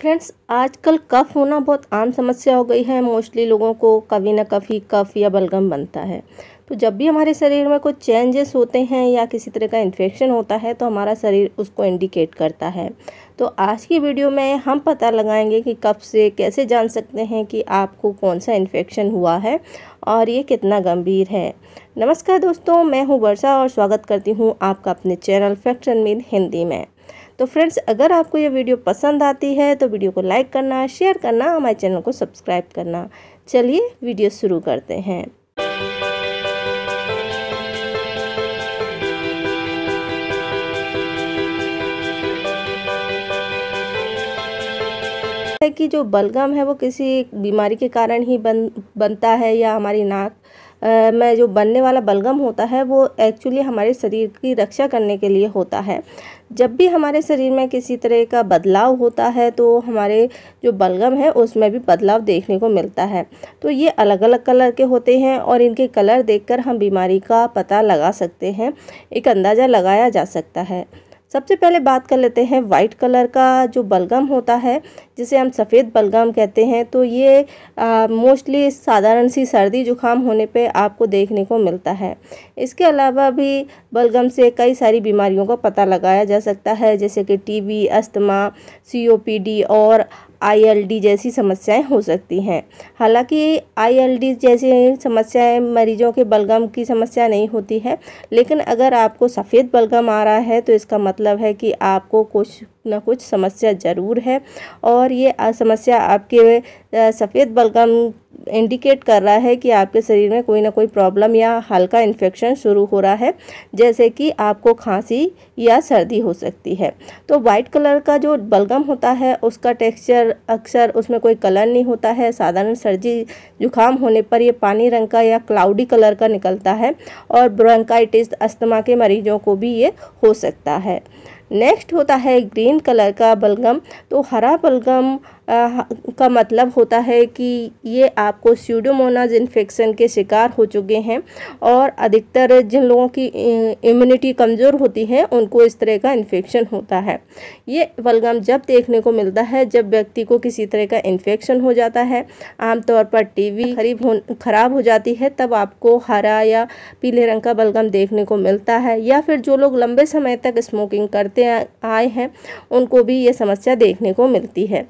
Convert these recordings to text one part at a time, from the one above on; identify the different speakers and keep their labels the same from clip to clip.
Speaker 1: friends आजकल कफ़ होना बहुत आम समस्या हो गई है मोस्टली लोगों को कभी ना कभी कफ़ या बलगम बनता है तो जब भी हमारे शरीर में कोई चेंजेस होते हैं या किसी तरह का इन्फेक्शन होता है तो हमारा शरीर उसको इंडिकेट करता है तो आज की वीडियो में हम पता लगाएंगे कि कब से कैसे जान सकते हैं कि आपको कौन सा इन्फेक्शन हुआ है और ये कितना गंभीर है नमस्कार दोस्तों मैं हूँ वर्षा और स्वागत करती हूँ आपका अपने चैनल फैक्ट्रन मीन हिंदी में तो फ्रेंड्स अगर आपको ये वीडियो पसंद आती है तो वीडियो को लाइक करना शेयर करना हमारे चैनल को सब्सक्राइब करना चलिए वीडियो शुरू करते हैं है कि जो बलगम है वो किसी बीमारी के कारण ही बन बनता है या हमारी नाक में जो बनने वाला बलगम होता है वो एक्चुअली हमारे शरीर की रक्षा करने के लिए होता है जब भी हमारे शरीर में किसी तरह का बदलाव होता है तो हमारे जो बलगम है उसमें भी बदलाव देखने को मिलता है तो ये अलग अलग कलर के होते हैं और इनके कलर देखकर हम बीमारी का पता लगा सकते हैं एक अंदाज़ा लगाया जा सकता है सबसे पहले बात कर लेते हैं वाइट कलर का जो बलगम होता है जिसे हम सफ़ेद बलगम कहते हैं तो ये मोस्टली साधारण सी सर्दी जुकाम होने पे आपको देखने को मिलता है इसके अलावा भी बलगम से कई सारी बीमारियों का पता लगाया जा सकता है जैसे कि टीबी अस्थमा सीओपीडी और आईएलडी जैसी समस्याएं हो सकती हैं हालांकि आईएलडी जैसी समस्याएं मरीजों के बलगम की समस्या नहीं होती है लेकिन अगर आपको सफ़ेद बलगम आ रहा है तो इसका मतलब है कि आपको कुछ ना कुछ समस्या ज़रूर है और ये समस्या आपके सफ़ेद बलगम इंडिकेट कर रहा है कि आपके शरीर में कोई ना कोई प्रॉब्लम या हल्का इन्फेक्शन शुरू हो रहा है जैसे कि आपको खांसी या सर्दी हो सकती है तो वाइट कलर का जो बलगम होता है उसका टेक्सचर अक्सर उसमें कोई कलर नहीं होता है साधारण सर्दी जुकाम होने पर यह पानी रंग का या क्लाउडी कलर का निकलता है और ब्रोंकाइटिस अस्थमा के मरीजों को भी ये हो सकता है नेक्स्ट होता है ग्रीन कलर का बलगम तो हरा बलगम का मतलब होता है कि ये आपको सीडोमोनाज इन्फेक्शन के शिकार हो चुके हैं और अधिकतर जिन लोगों की इम्यूनिटी कमज़ोर होती है उनको इस तरह का इन्फेक्शन होता है ये बलगम जब देखने को मिलता है जब व्यक्ति को किसी तरह का इन्फेक्शन हो जाता है आमतौर पर टीवी खरीब हो ख़राब हो जाती है तब आपको हरा या पीले रंग का बलगम देखने को मिलता है या फिर जो लोग लंबे समय तक स्मोकिंग करते आए हैं उनको भी ये समस्या देखने को मिलती है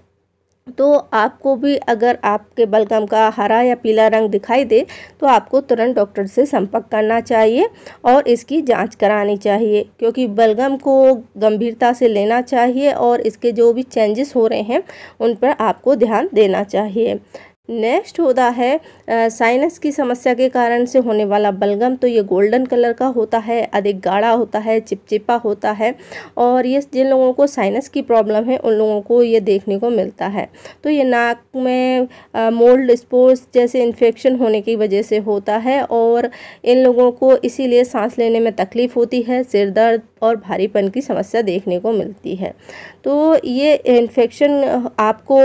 Speaker 1: तो आपको भी अगर आपके बलगम का हरा या पीला रंग दिखाई दे तो आपको तुरंत डॉक्टर से संपर्क करना चाहिए और इसकी जांच करानी चाहिए क्योंकि बलगम को गंभीरता से लेना चाहिए और इसके जो भी चेंजेस हो रहे हैं उन पर आपको ध्यान देना चाहिए नेक्स्ट होता है साइनस की समस्या के कारण से होने वाला बलगम तो ये गोल्डन कलर का होता है अधिक गाढ़ा होता है चिपचिपा होता है और ये जिन लोगों को साइनस की प्रॉब्लम है उन लोगों को ये देखने को मिलता है तो ये नाक में मोल्ड स्पोर्स जैसे इन्फेक्शन होने की वजह से होता है और इन लोगों को इसीलिए सांस लेने में तकलीफ़ होती है सिर दर्द और भारीपन की समस्या देखने को मिलती है तो ये इन्फेक्शन आपको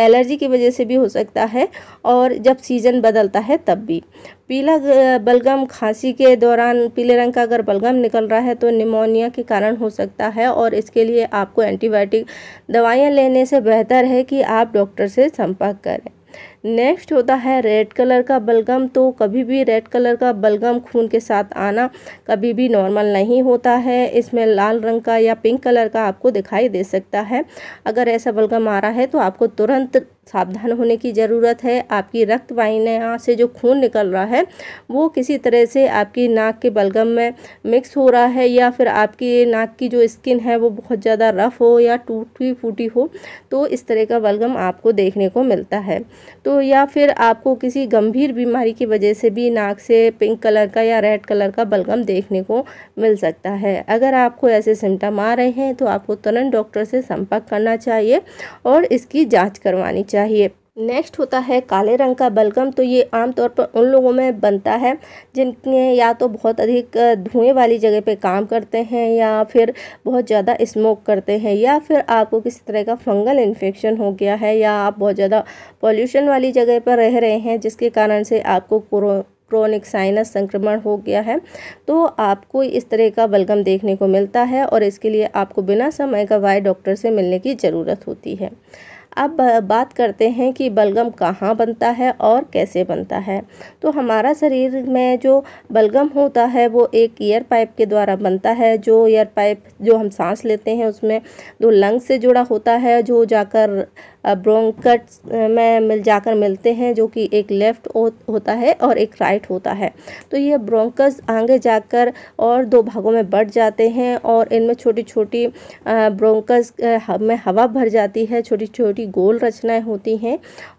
Speaker 1: एलर्जी की वजह से भी हो सकता है और जब सीज़न बदलता है तब भी पीला बलगम खांसी के दौरान पीले रंग का अगर बलगम निकल रहा है तो निमोनिया के कारण हो सकता है और इसके लिए आपको एंटीबायोटिक दवाइयाँ लेने से बेहतर है कि आप डॉक्टर से संपर्क करें नेक्स्ट होता है रेड कलर का बलगम तो कभी भी रेड कलर का बलगम खून के साथ आना कभी भी नॉर्मल नहीं होता है इसमें लाल रंग का या पिंक कलर का आपको दिखाई दे सकता है अगर ऐसा बलगम आ रहा है तो आपको तुरंत सावधान होने की ज़रूरत है आपकी रक्त वाहिनियाँ से जो खून निकल रहा है वो किसी तरह से आपकी नाक के बलगम में मिक्स हो रहा है या फिर आपकी नाक की जो स्किन है वो बहुत ज़्यादा रफ़ हो या टूटी फूटी हो तो इस तरह का बलगम आपको देखने को मिलता है तो तो या फिर आपको किसी गंभीर बीमारी की वजह से भी नाक से पिंक कलर का या रेड कलर का बलगम देखने को मिल सकता है अगर आपको ऐसे सिम्टम आ रहे हैं तो आपको तुरंत डॉक्टर से संपर्क करना चाहिए और इसकी जाँच करवानी चाहिए नेक्स्ट होता है काले रंग का बलगम तो ये आमतौर पर उन लोगों में बनता है जिनके या तो बहुत अधिक धुएं वाली जगह पे काम करते हैं या फिर बहुत ज़्यादा स्मोक करते हैं या फिर आपको किसी तरह का फंगल इन्फेक्शन हो गया है या आप बहुत ज़्यादा पॉल्यूशन वाली जगह पर रह रहे हैं जिसके कारण से आपको क्रो क्रोनिक साइनस संक्रमण हो गया है तो आपको इस तरह का बलगम देखने को मिलता है और इसके लिए आपको बिना समय का वाय डॉक्टर से मिलने की ज़रूरत होती है अब बात करते हैं कि बलगम कहाँ बनता है और कैसे बनता है तो हमारा शरीर में जो बलगम होता है वो एक ईयर पाइप के द्वारा बनता है जो ईयर पाइप जो हम सांस लेते हैं उसमें दो लंग से जुड़ा होता है जो जाकर ब्रोंकट्स में मिल जाकर मिलते हैं जो कि एक लेफ़्ट होता है और एक राइट होता है तो ये ब्रोंकस आगे जाकर और दो भागों में बढ़ जाते हैं और इनमें छोटी छोटी ब्रोंकस में हवा भर जाती है छोटी छोटी गोल रचनाएं होती हैं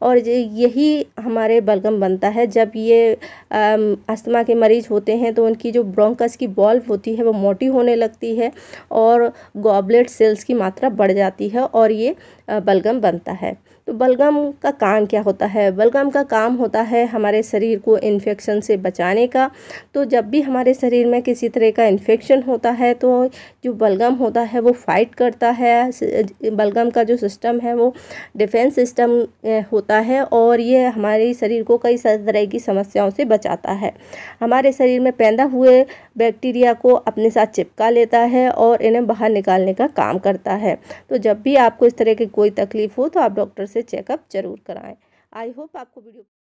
Speaker 1: और यही हमारे बलगम बनता है जब ये अस्थमा के मरीज होते हैं तो उनकी जो ब्रोंकस की बॉल्व होती है वो मोटी होने लगती है और गॉबलेट सेल्स की मात्रा बढ़ जाती है और ये बलगम बनता है जाता है तो बलगम का काम क्या होता है बलगम का काम होता है हमारे शरीर को इन्फेक्शन से बचाने का तो जब भी हमारे शरीर में किसी तरह का इन्फेक्शन होता है तो जो बलगम होता है वो फाइट करता है बलगम का जो सिस्टम है वो डिफेंस सिस्टम होता है और ये हमारे शरीर को कई तरह की समस्याओं से बचाता है हमारे शरीर में पैदा हुए बैक्टीरिया को अपने साथ चिपका लेता है और इन्हें बाहर निकालने का काम करता है तो जब भी आपको इस तरह की कोई तकलीफ़ हो तो आप डॉक्टर से से चेकअप जरूर कराएं आई होप आपको वीडियो